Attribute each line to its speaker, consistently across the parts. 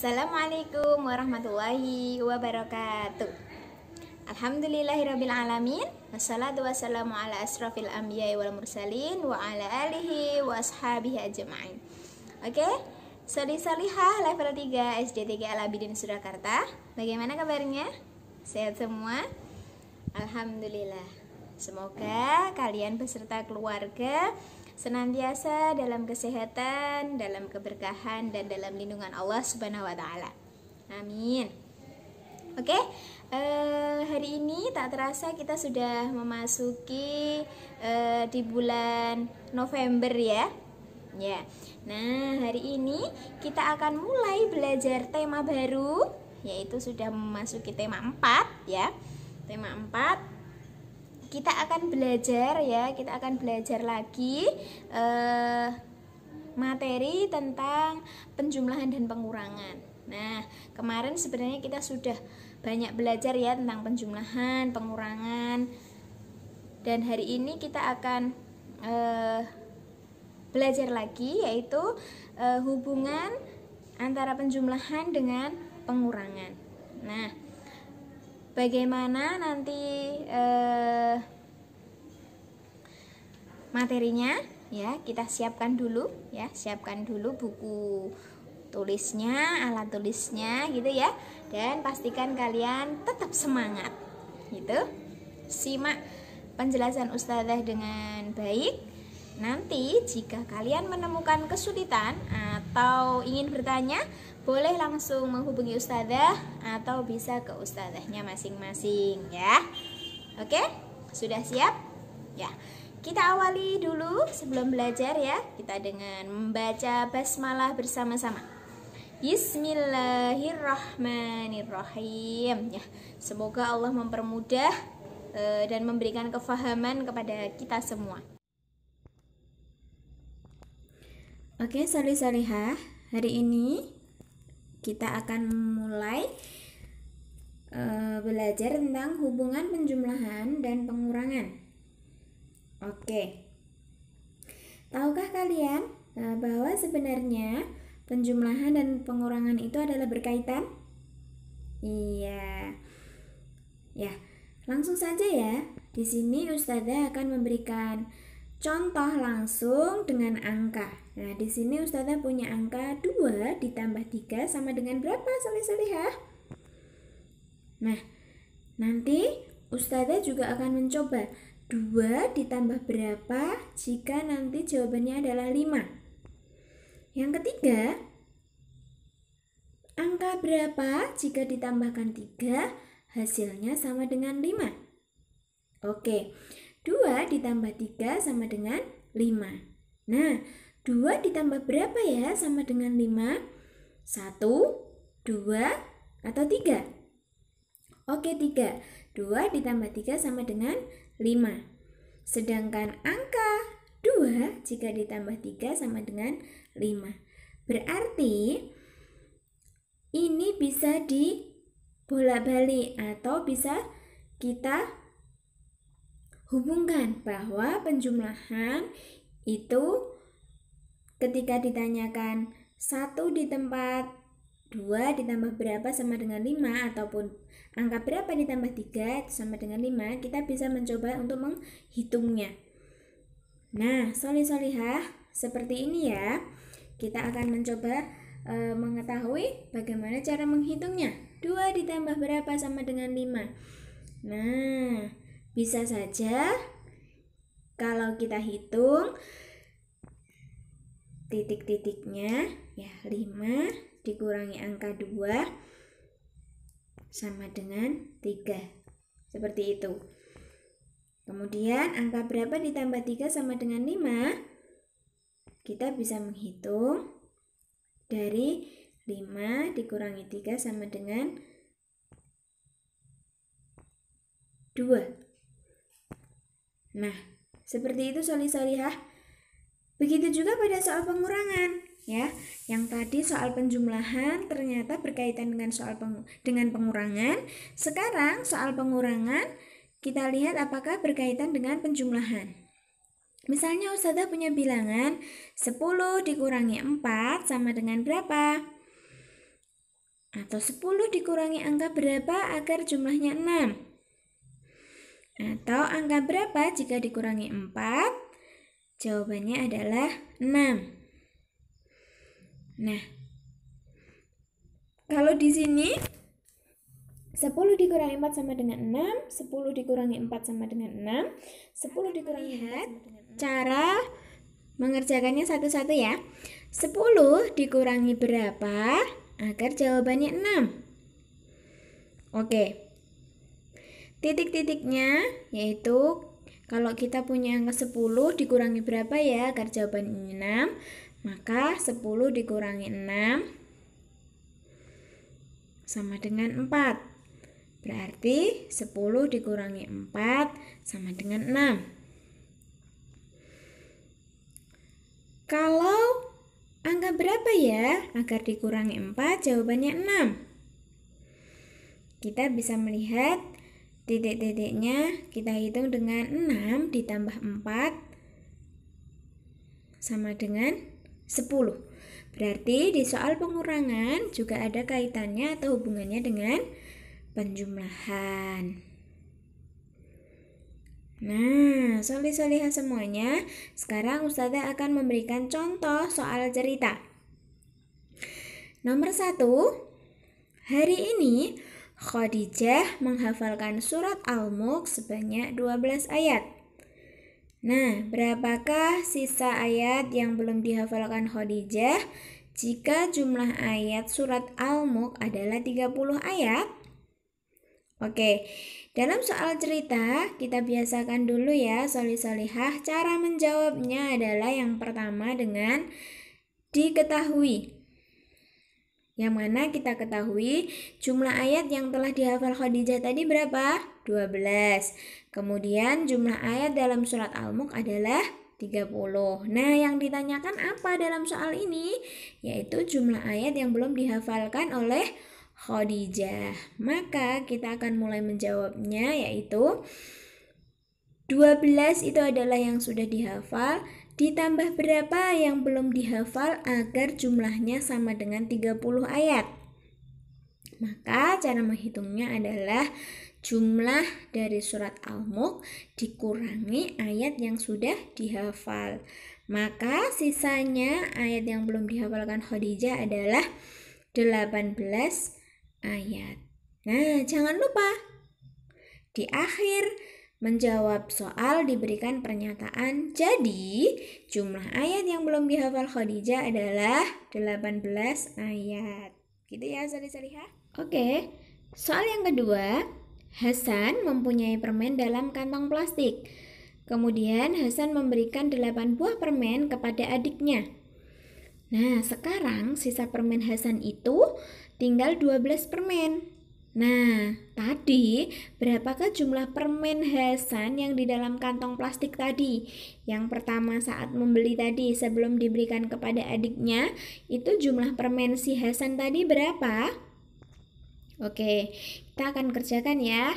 Speaker 1: Assalamualaikum warahmatullahi wabarakatuh Alhamdulillahirrabbilalamin Wassalatu wassalamu ala asrafil anbiya wal mursalin Wa ala alihi wa ashabihi ajma'in Oke, okay? Salihah level 3 SD3 Alabidin Surakarta Bagaimana kabarnya? Sehat semua? Alhamdulillah Semoga kalian beserta keluarga senantiasa dalam kesehatan, dalam keberkahan dan dalam lindungan Allah Subhanahu wa taala. Amin. Oke, okay? uh, eh, hari ini tak terasa kita sudah memasuki uh, di bulan November ya. Ya. Nah, hari ini kita akan mulai belajar tema baru yaitu sudah memasuki tema 4 ya. Tema 4 kita akan belajar ya, kita akan belajar lagi eh, materi tentang penjumlahan dan pengurangan. Nah, kemarin sebenarnya kita sudah banyak belajar ya tentang penjumlahan, pengurangan. Dan hari ini kita akan eh, belajar lagi yaitu eh, hubungan antara penjumlahan dengan pengurangan. Nah, bagaimana nanti eh, materinya ya kita siapkan dulu ya siapkan dulu buku tulisnya alat tulisnya gitu ya dan pastikan kalian tetap semangat gitu simak penjelasan ustazah dengan baik nanti jika kalian menemukan kesulitan atau ingin bertanya boleh langsung menghubungi ustazah atau bisa ke ustazahnya masing-masing ya. Oke, sudah siap? Ya. Kita awali dulu sebelum belajar ya. Kita dengan membaca basmalah bersama-sama. Bismillahirrahmanirrahim. Ya, semoga Allah mempermudah uh, dan memberikan kefahaman kepada kita semua. Oke, salih salihah. Hari ini kita akan mulai e, belajar tentang hubungan penjumlahan dan pengurangan. Oke, tahukah kalian e, bahwa sebenarnya penjumlahan dan pengurangan itu adalah berkaitan? Iya, ya, langsung saja ya. Di sini, Ustazah akan memberikan contoh langsung dengan angka. Nah, di sini Ustazah punya angka 2 ditambah 3 sama dengan berapa soleh-solehah? Nah, nanti Ustazah juga akan mencoba 2 ditambah berapa jika nanti jawabannya adalah 5. Yang ketiga, angka berapa jika ditambahkan 3 hasilnya sama dengan 5. Oke. Okay. 2 ditambah 3 sama dengan 5. Nah, 2 ditambah berapa ya sama dengan 5? 1, 2, atau 3? Oke, 3. 2 ditambah 3 sama dengan 5. Sedangkan angka 2 jika ditambah 3 sama dengan 5. Berarti ini bisa dibolak-balik atau bisa kita hubungkan bahwa penjumlahan itu ketika ditanyakan satu di tempat 2 ditambah berapa sama dengan 5 ataupun angka berapa ditambah 3 sama dengan 5 kita bisa mencoba untuk menghitungnya nah soli solihah seperti ini ya kita akan mencoba e, mengetahui bagaimana cara menghitungnya 2 ditambah berapa sama dengan 5 nah bisa saja kalau kita hitung titik-titiknya ya 5 dikurangi angka 2 sama dengan 3 seperti itu kemudian angka berapa ditambah 3 sama dengan 5 kita bisa menghitung dari 5 dikurangi 3 sama dengan 2 Nah, seperti itu soli solihah. Begitu juga pada soal pengurangan, ya. Yang tadi soal penjumlahan ternyata berkaitan dengan soal peng dengan pengurangan. Sekarang soal pengurangan kita lihat apakah berkaitan dengan penjumlahan. Misalnya Ustazah punya bilangan 10 dikurangi 4 sama dengan berapa? Atau 10 dikurangi angka berapa agar jumlahnya 6? Atau angka berapa jika dikurangi 4? Jawabannya adalah 6. Nah, kalau di sini 10 dikurangi 4 sama dengan 6, 10 dikurangi 4 sama dengan 6, 10 dikurangi 4 sama dengan 6. Cara mengerjakannya satu-satu ya. 10 dikurangi berapa agar jawabannya 6. Oke titik-titiknya yaitu kalau kita punya angka 10 dikurangi berapa ya agar jawaban 6 maka 10 dikurangi 6 sama dengan 4 berarti 10 dikurangi 4 sama dengan 6 kalau angka berapa ya agar dikurangi 4 jawabannya 6 kita bisa melihat Titik-titiknya kita hitung dengan 6 ditambah 4 sama dengan 10. Berarti di soal pengurangan juga ada kaitannya atau hubungannya dengan penjumlahan. Nah, soli-soliha semuanya, sekarang Ustazah akan memberikan contoh soal cerita. Nomor satu, hari ini Khadijah menghafalkan surat Al-Mulk sebanyak 12 ayat. Nah, berapakah sisa ayat yang belum dihafalkan Khadijah jika jumlah ayat surat Al-Mulk adalah 30 ayat? Oke, dalam soal cerita kita biasakan dulu ya solih-solihah cara menjawabnya adalah yang pertama dengan diketahui. Yang mana kita ketahui jumlah ayat yang telah dihafal Khadijah tadi berapa? 12. Kemudian jumlah ayat dalam surat Al-Mulk adalah 30. Nah, yang ditanyakan apa dalam soal ini? Yaitu jumlah ayat yang belum dihafalkan oleh Khadijah. Maka kita akan mulai menjawabnya yaitu 12 itu adalah yang sudah dihafal, Ditambah berapa yang belum dihafal agar jumlahnya sama dengan 30 ayat. Maka cara menghitungnya adalah jumlah dari surat Al-Mulk dikurangi ayat yang sudah dihafal. Maka sisanya ayat yang belum dihafalkan Khadijah adalah 18 ayat. Nah, jangan lupa di akhir Menjawab soal diberikan pernyataan. Jadi, jumlah ayat yang belum dihafal Khadijah adalah 18 ayat. Gitu ya, Salih-Salihah? Oke. Soal yang kedua, Hasan mempunyai permen dalam kantong plastik. Kemudian Hasan memberikan 8 buah permen kepada adiknya. Nah, sekarang sisa permen Hasan itu tinggal 12 permen. Nah, tadi berapakah jumlah permen Hasan yang di dalam kantong plastik tadi? Yang pertama saat membeli tadi sebelum diberikan kepada adiknya, itu jumlah permen si Hasan tadi berapa? Oke, kita akan kerjakan ya.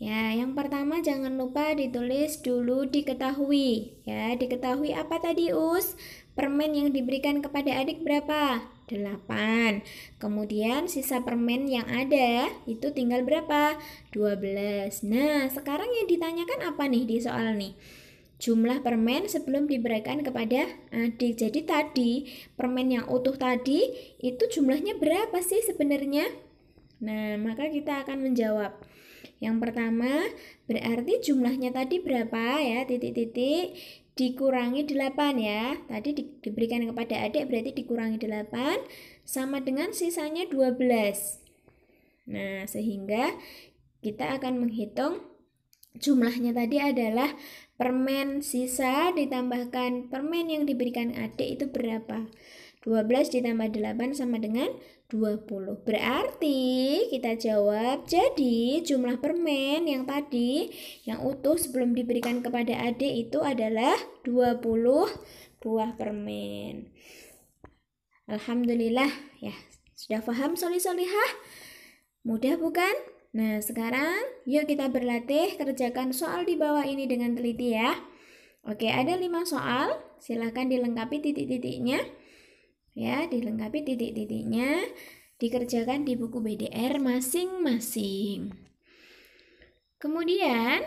Speaker 1: Ya, yang pertama jangan lupa ditulis dulu diketahui. Ya, diketahui apa tadi, Us? Permen yang diberikan kepada adik berapa? 8. Kemudian sisa permen yang ada itu tinggal berapa? 12. Nah, sekarang yang ditanyakan apa nih di soal nih? Jumlah permen sebelum diberikan kepada adik. Jadi tadi permen yang utuh tadi itu jumlahnya berapa sih sebenarnya? Nah, maka kita akan menjawab. Yang pertama, berarti jumlahnya tadi berapa ya? Titik-titik dikurangi 8 ya. Tadi di, diberikan kepada adik berarti dikurangi 8 sama dengan sisanya 12. Nah, sehingga kita akan menghitung jumlahnya tadi adalah permen sisa ditambahkan permen yang diberikan adik itu berapa. 12 ditambah 8 sama dengan 20. Berarti kita jawab, jadi jumlah permen yang tadi yang utuh sebelum diberikan kepada adik itu adalah 20 buah permen. Alhamdulillah ya, sudah paham soli-solihah? Mudah bukan? Nah, sekarang yuk kita berlatih kerjakan soal di bawah ini dengan teliti ya. Oke, ada lima soal. Silahkan dilengkapi titik-titiknya ya dilengkapi titik-titiknya dikerjakan di buku BDR masing-masing kemudian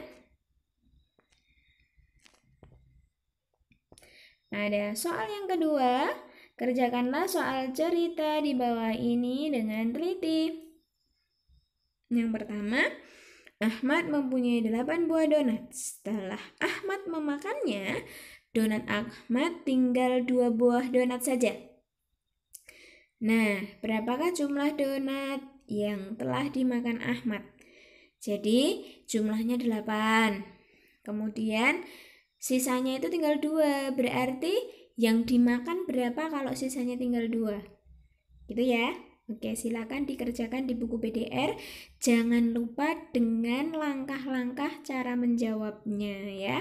Speaker 1: nah, ada soal yang kedua kerjakanlah soal cerita di bawah ini dengan teliti yang pertama, Ahmad mempunyai delapan buah donat. Setelah Ahmad memakannya, donat Ahmad tinggal dua buah donat saja. Nah, berapakah jumlah donat yang telah dimakan Ahmad? Jadi, jumlahnya 8. Kemudian, sisanya itu tinggal 2. Berarti, yang dimakan berapa kalau sisanya tinggal 2? Gitu ya. Oke, silakan dikerjakan di buku BDR. Jangan lupa dengan langkah-langkah cara menjawabnya ya.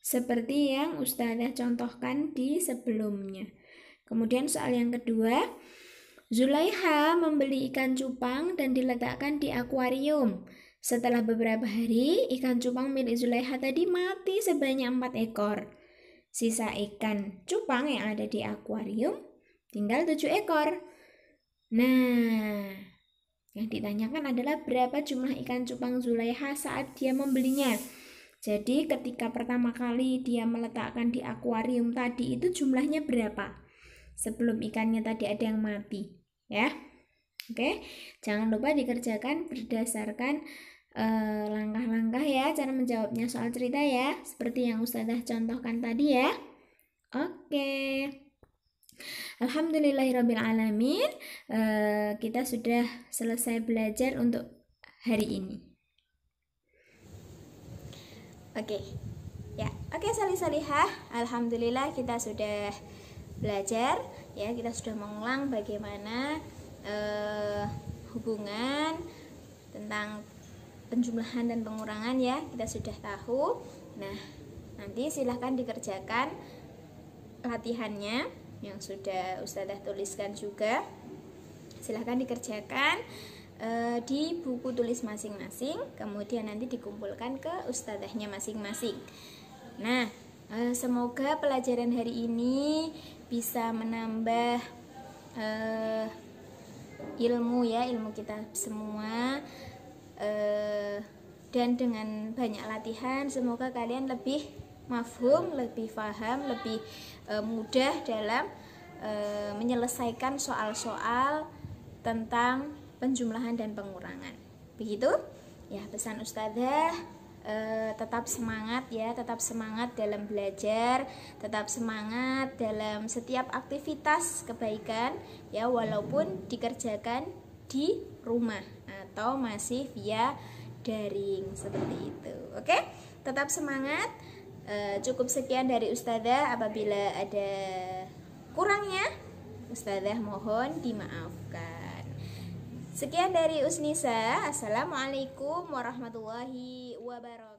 Speaker 1: Seperti yang Ustazah contohkan di sebelumnya. Kemudian soal yang kedua, Zulaiha membeli ikan cupang dan diletakkan di akuarium. Setelah beberapa hari, ikan cupang milik Zulaiha tadi mati sebanyak empat ekor. Sisa ikan cupang yang ada di akuarium tinggal tujuh ekor. Nah, yang ditanyakan adalah berapa jumlah ikan cupang Zulaiha saat dia membelinya. Jadi ketika pertama kali dia meletakkan di akuarium tadi itu jumlahnya berapa? sebelum ikannya tadi ada yang mati ya oke jangan lupa dikerjakan berdasarkan eh, langkah-langkah uh, ya cara menjawabnya soal cerita ya seperti yang ustazah contohkan tadi ya oke Alhamdulillahirrabbilalamin uh, Kita sudah selesai belajar untuk hari ini Oke Ya, oke okay, Salih Salihah, Alhamdulillah kita sudah belajar ya kita sudah mengulang bagaimana eh, hubungan tentang penjumlahan dan pengurangan ya kita sudah tahu nah nanti silahkan dikerjakan latihannya yang sudah Ustazah tuliskan juga silahkan dikerjakan eh, di buku tulis masing-masing kemudian nanti dikumpulkan ke Ustazahnya masing-masing nah eh, semoga pelajaran hari ini bisa menambah uh, ilmu ya ilmu kita semua uh, dan dengan banyak latihan semoga kalian lebih mafhum lebih paham lebih uh, mudah dalam uh, menyelesaikan soal-soal tentang penjumlahan dan pengurangan begitu ya pesan ustadzah eh, tetap semangat ya, tetap semangat dalam belajar, tetap semangat dalam setiap aktivitas kebaikan ya walaupun dikerjakan di rumah atau masih via daring seperti itu. Oke? Tetap semangat. Eh, cukup sekian dari ustazah apabila ada kurangnya ustazah mohon dimaafkan. Sekian dari Usnisa. Assalamualaikum warahmatullahi wabarakatuh wabarakatuh